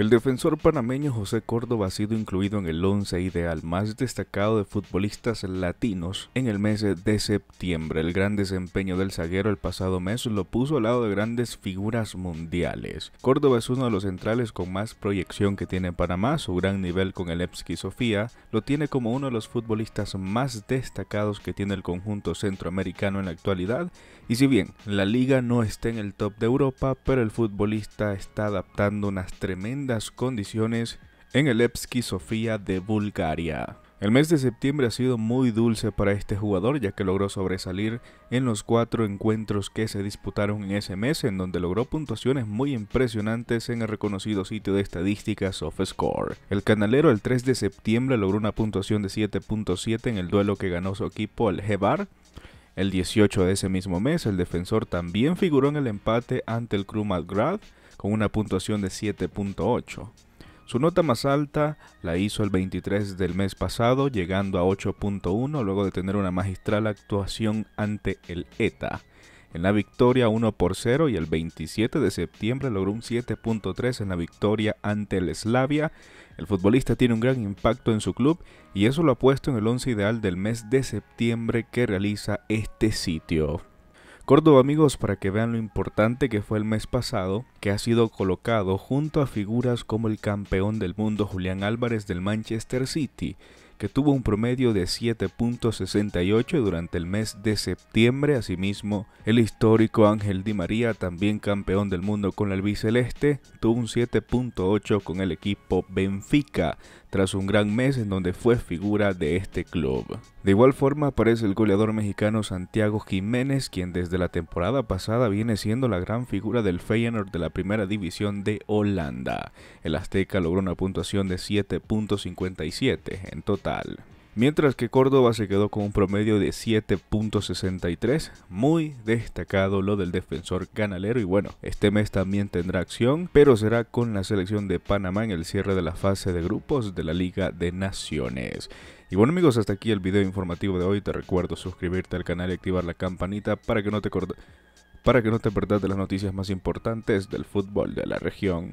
El defensor panameño José Córdoba ha sido incluido en el once ideal más destacado de futbolistas latinos en el mes de septiembre. El gran desempeño del zaguero el pasado mes lo puso al lado de grandes figuras mundiales. Córdoba es uno de los centrales con más proyección que tiene Panamá. Su gran nivel con el Epski Sofía lo tiene como uno de los futbolistas más destacados que tiene el conjunto centroamericano en la actualidad. Y si bien la liga no está en el top de Europa, pero el futbolista está adaptando unas tremendas condiciones en el Epski Sofía de Bulgaria. El mes de septiembre ha sido muy dulce para este jugador ya que logró sobresalir en los cuatro encuentros que se disputaron en ese mes en donde logró puntuaciones muy impresionantes en el reconocido sitio de estadísticas score El canalero el 3 de septiembre logró una puntuación de 7.7 en el duelo que ganó su equipo el Hebar. El 18 de ese mismo mes el defensor también figuró en el empate ante el Krumagrad con una puntuación de 7.8. Su nota más alta la hizo el 23 del mes pasado, llegando a 8.1 luego de tener una magistral actuación ante el ETA. En la victoria 1 por 0 y el 27 de septiembre logró un 7.3 en la victoria ante el Slavia. El futbolista tiene un gran impacto en su club y eso lo ha puesto en el 11 ideal del mes de septiembre que realiza este sitio. Córdoba amigos para que vean lo importante que fue el mes pasado, que ha sido colocado junto a figuras como el campeón del mundo Julián Álvarez del Manchester City, que tuvo un promedio de 7.68 durante el mes de septiembre. Asimismo, el histórico Ángel Di María, también campeón del mundo con la celeste tuvo un 7.8 con el equipo Benfica tras un gran mes en donde fue figura de este club. De igual forma aparece el goleador mexicano Santiago Jiménez, quien desde la temporada pasada viene siendo la gran figura del Feyenoord de la primera división de Holanda. El Azteca logró una puntuación de 7.57 en total mientras que Córdoba se quedó con un promedio de 7.63. Muy destacado lo del defensor canalero y bueno, este mes también tendrá acción, pero será con la selección de Panamá en el cierre de la fase de grupos de la Liga de Naciones. Y bueno amigos, hasta aquí el video informativo de hoy. Te recuerdo suscribirte al canal y activar la campanita para que no te, para que no te perdas de las noticias más importantes del fútbol de la región.